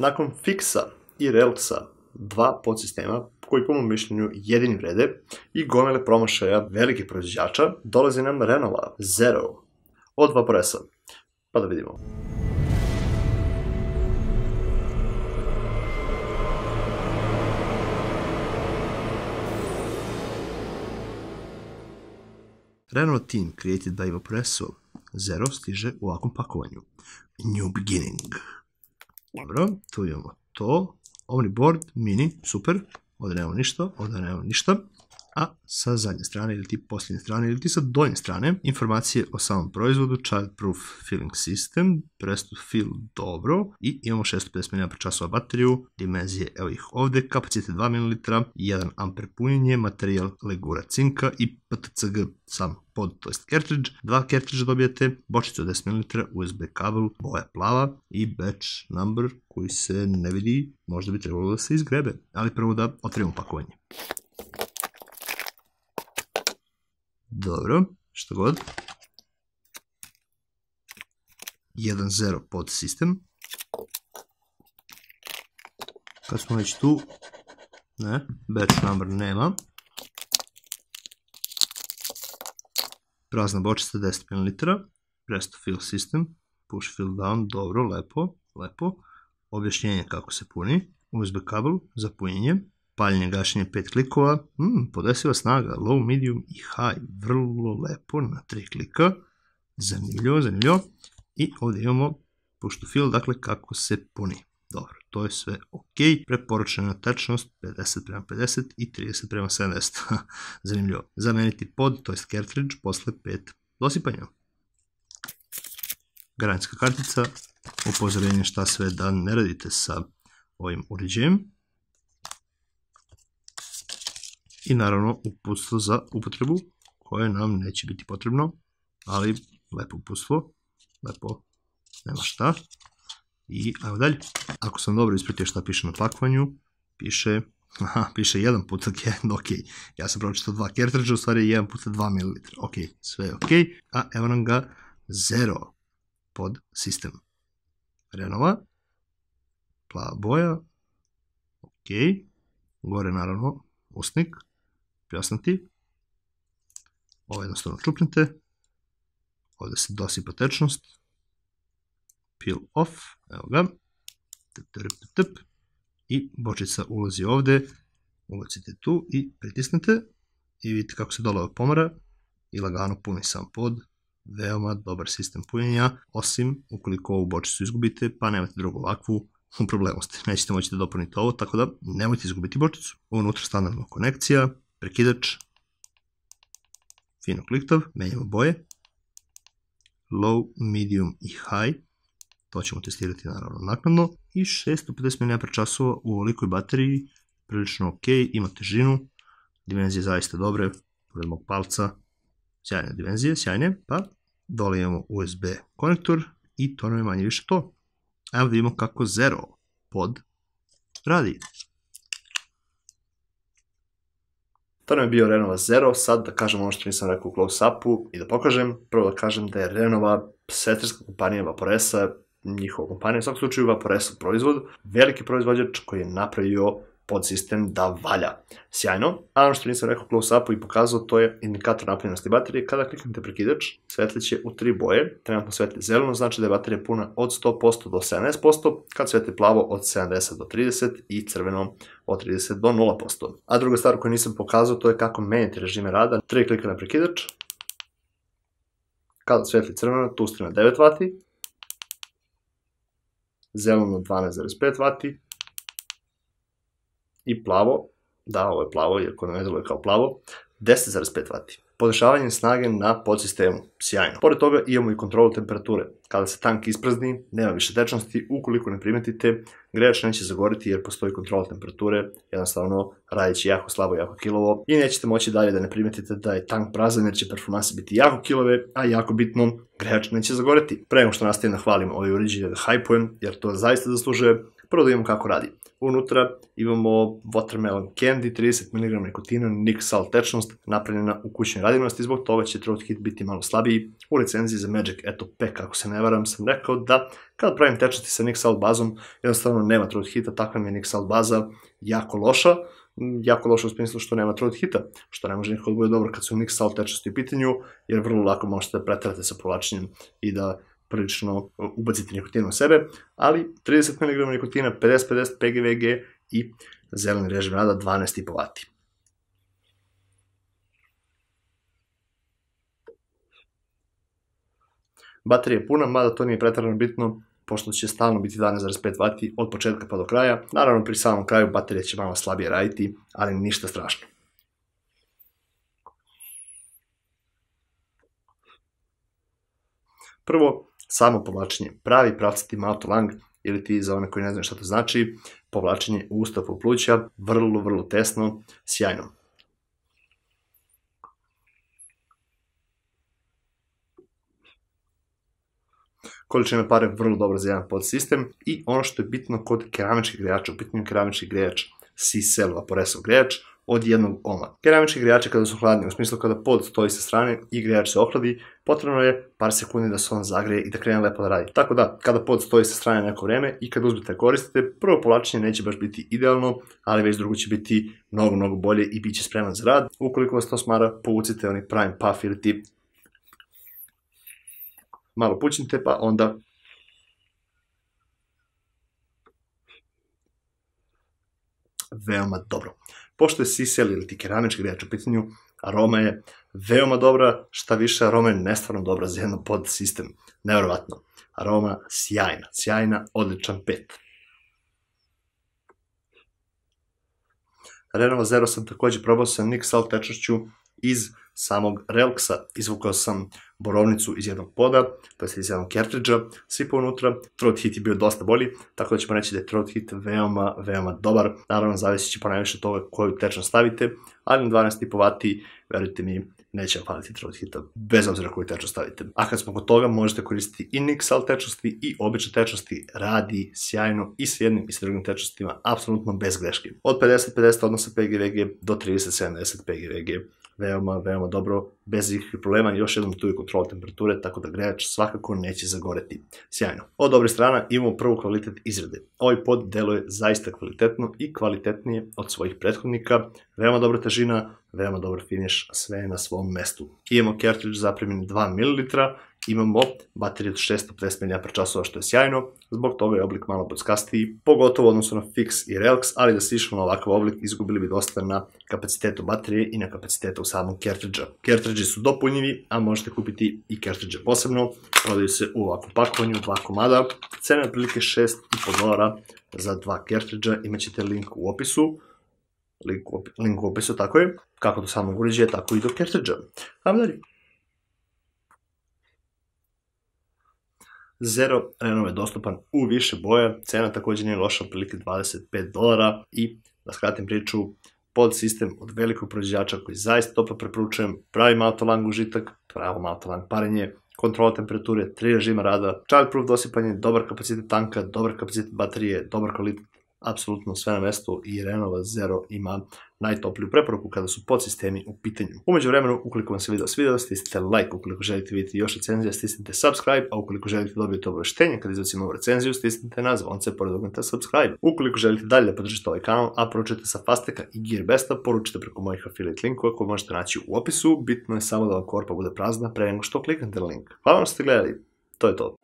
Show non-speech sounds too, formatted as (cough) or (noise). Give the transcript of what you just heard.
Nakon Fixa i relca dva podsistema koji po mom mišljenju jedini vrede i gomile promašaja velikih proizvođača, dolazi nam Renova Zero od Vaporesa. Pa da vidimo. Renault Team created by Vaporeso Zero stiže u ovakvom pakovanju. New Beginning. Dobro, tu imamo to. Omniboard, mini, super. Ovdje nemamo ništa, ovdje nemamo ništa a sa zadnje strane ili ti posljednje strane ili ti sa donje strane informacije o samom proizvodu, Childproof filling system, presto fill dobro i imamo 650 mAh časova bateriju, dimenzije evo ih ovdje, kapacitet 2 ml, 1 a punjenje, materijal legura cinka i PTCG sam pod, to jest cartridge. Dva cartridge dobijete, bočicu 10 ml, USB kabel, boja plava i batch number koji se ne vidi, možda bi trebalo da se izgrebe, ali prvo da otvorimo pakovanje. Dobro, što god. 1.0 pod sistem. Kad smo već tu, ne, batch number nema. Prazna bočica 10 ml, rest fill system, push fill down, dobro, lepo, lepo. Objašnjenje kako se puni, USB kabel za punjenje, paljenje, gašenje, pet klikova, hmm, podesiva snaga, low, medium i high, vrlo lepo, na tri klika, zanimljivo, zanimljivo, i ovdje imamo push to dakle kako se puni. Dobro, to je sve ok. Preporučena tačnost 50 prema 50 i 30 prema 70. (laughs) Zanimljivo. Zameniti pod, to je cartridge, posle 5 dosipanja. Garancijska kartica, upozorenje šta sve da ne radite sa ovim uređajem. i naravno uputstvo za upotrebu koje nam neće biti potrebno, ali lepo uputstvo, lepo nema šta. I ajmo dalje. Ako sam dobro ispratio šta piše na pakovanju, piše, (laughs) aha, piše jedan puta (laughs) je ok. Ja sam pročitao dva cartridge, u stvari jedan puta 2 ml. Ok, sve je ok. A evo nam ga zero pod sistem. Renova, plava boja, ok. Gore naravno usnik, objasniti Ovo jednostavno čupnite. Ovdje se dosipa tečnost. Peel off. Evo ga. Tip, I bočica ulazi ovdje. Ubacite tu i pritisnite. I vidite kako se dole pomara. I lagano puni sam pod. Veoma dobar sistem punjenja. Osim ukoliko ovu bočicu izgubite pa nemate drugu ovakvu u problemu ste. Nećete moći da dopunite ovo, tako da nemojte izgubiti bočicu. Unutra standardna konekcija, prekidač, fino kliktav, menjamo boje, low, medium i high, to ćemo testirati naravno naknadno, i 650 mAh u ovolikoj bateriji, prilično ok, ima težinu, dimenzije zaista dobre, pored palca, sjajne dimenzije, sjajne, pa dole imamo USB konektor i to nam je manje više to. Evo vidimo kako Zero pod radi. To nam je bio Renova Zero, sad da kažem ono što nisam rekao u close-upu i da pokažem, prvo da kažem da je Renova sestrska kompanija Vaporesa, njihova kompanija, u svakom slučaju Vaporesa proizvod, veliki proizvođač koji je napravio sistem da valja. Sjajno. A ono što nisam rekao close up-u i pokazao, to je indikator napunjenosti baterije. Kada kliknete prekidač, svetliće u tri boje. Trenutno svetli zeleno, znači da je baterija puna od 100% do 70%, kad svetli plavo od 70 do 30 i crveno od 30 do 0%. A druga stvar koju nisam pokazao, to je kako menjati režime rada. Tri klika na prekidač. Kada svetli crveno, tu ste na 9 W, zeleno 12,5 W, i plavo, da, ovo je plavo, jer kod je kao plavo, 10,5 vati. Podešavanje snage na podsistemu, sjajno. Pored toga imamo i kontrolu temperature. Kada se tank isprazni, nema više tečnosti, ukoliko ne primetite, grejač neće zagoriti jer postoji kontrola temperature, jednostavno radići jako slabo, jako kilovo i nećete moći dalje da ne primetite da je tank prazan jer će performanse biti jako kilove, a jako bitno, grejač neće zagoriti. Prema što nastavim da hvalim ove uređaje da hajpujem, jer to zaista zaslužuje, Prvo da vidimo kako radi. Unutra imamo Watermelon Candy, 30 mg nikotina, nik sal tečnost, napravljena u kućnoj radinosti, zbog toga će Throat Hit biti malo slabiji. U recenziji za Magic Eto Pack, ako se ne varam, sam rekao da kad pravim tečnosti sa nik sal bazom, jednostavno nema Throat Hita, takva mi je nik sal baza jako loša mm, jako loše u smislu što nema throat hita, što ne može nikako da dobro kad su mix salt tečnosti u pitanju, jer vrlo lako možete da sa povlačenjem i da prilično e, ubaciti nikotin u sebe, ali 30 mg nikotina, 50-50 PGVG i zeleni režim rada 12,5 W. Baterija je puna, mada to nije pretjerano bitno, pošto će stalno biti 11,5 W od početka pa do kraja. Naravno, pri samom kraju baterija će malo slabije raditi, ali ništa strašno. Prvo, samo povlačenje pravi pravci mato lang ili ti za one koji ne znaju šta to znači, povlačenje usta po pluća, vrlo, vrlo tesno, sjajno. Količina pare vrlo dobro za jedan podsistem i ono što je bitno kod keramičkih grejača, u pitanju keramički grejača, si selova, poresov grejač, od jednog oma. Keramički grijači kada su hladni, u smislu kada pod stoji sa strane i grijač se ohladi, potrebno je par sekundi da se on zagrije i da krene lepo da radi. Tako da, kada pod stoji sa strane neko vrijeme i kada uzmete koristite, prvo povlačenje neće baš biti idealno, ali već drugo će biti mnogo, mnogo bolje i bit će spreman za rad. Ukoliko vas to smara, povucite oni prime puff ili tip malo pućnite, pa onda veoma dobro. Pošto je sisel ili ti keramički grijač u pitanju, aroma je veoma dobra, šta više aroma je nestvarno dobra za jedan sistem. Nevjerovatno. Aroma sjajna, sjajna, odličan pet. Renova Zero sam također probao sa salt tečašću iz samog relksa. Izvukao sam borovnicu iz jednog poda, to je iz jednog kertridža, svi unutra. Throat hit je bio dosta bolji, tako da ćemo reći da je throat hit veoma, veoma dobar. Naravno, zavisit će ponajviše toga koju tečnost stavite, ali na 12,5 w verujte mi, neće vam faliti throat hita, bez obzira koju tečnost stavite. A kad smo kod toga, možete koristiti i niksal tečnosti i obične tečnosti, radi sjajno i s jednim i s drugim tečnostima, apsolutno bez greške. Od 50-50 odnosa PGVG do 30-70 PGVG veoma, veoma dobro, bez ikakvih problema, još jednom tu je kontrola temperature, tako da grejač svakako neće zagoreti. Sjajno. Od dobre strana imamo prvu kvalitet izrade. Ovaj pod deluje zaista kvalitetno i kvalitetnije od svojih prethodnika, veoma dobra težina, veoma dobar finish, sve je na svom mestu. Imamo za primjenje 2 ml, imamo bateriju od 650 mAh što je sjajno, zbog toga je oblik malo podskastiji, pogotovo odnosno na Fix i Relx, ali da se išlo na ovakav oblik izgubili bi dosta na kapacitetu baterije i na kapacitetu samog kertridža. Kertridži su dopunjivi, a možete kupiti i kertridže posebno, prodaju se u ovakvom pakovanju, dva komada, cena je otprilike 6,5 dolara za dva kertridža, imat ćete link u opisu, link u opisu, tako je, kako do samog uređaja, tako i do kertridža. Ajmo Zero Renault je dostupan u više boja, cena također nije loša, otprilike 25 dolara i da skratim priču, pod sistem od velikog proizvođača koji zaista to preporučujem, pravi autolang užitak, pravo autolang parenje, kontrola temperature, tri režima rada, childproof dosipanje, dobar kapacitet tanka, dobar kapacitet baterije, dobar kvalitet apsolutno sve na mesto i Renova Zero ima najtopliju preporuku kada su podsistemi u pitanju. Umeđu vremenu, ukoliko vam se video svidio, stisnite like, ukoliko želite vidjeti još recenzija, stisnite subscribe, a ukoliko želite dobiti ovrštenje kada izvacimo novu recenziju, stisnite na zvonce, poredognuta subscribe. Ukoliko želite dalje da podržite ovaj kanal, a poručujete sa Fasteka i Gearbesta, poručite preko mojih affiliate linkova koje možete naći u opisu, bitno je samo da vam korpa bude prazna pre nego što kliknete na link. Hvala vam što ste gledali, to je to.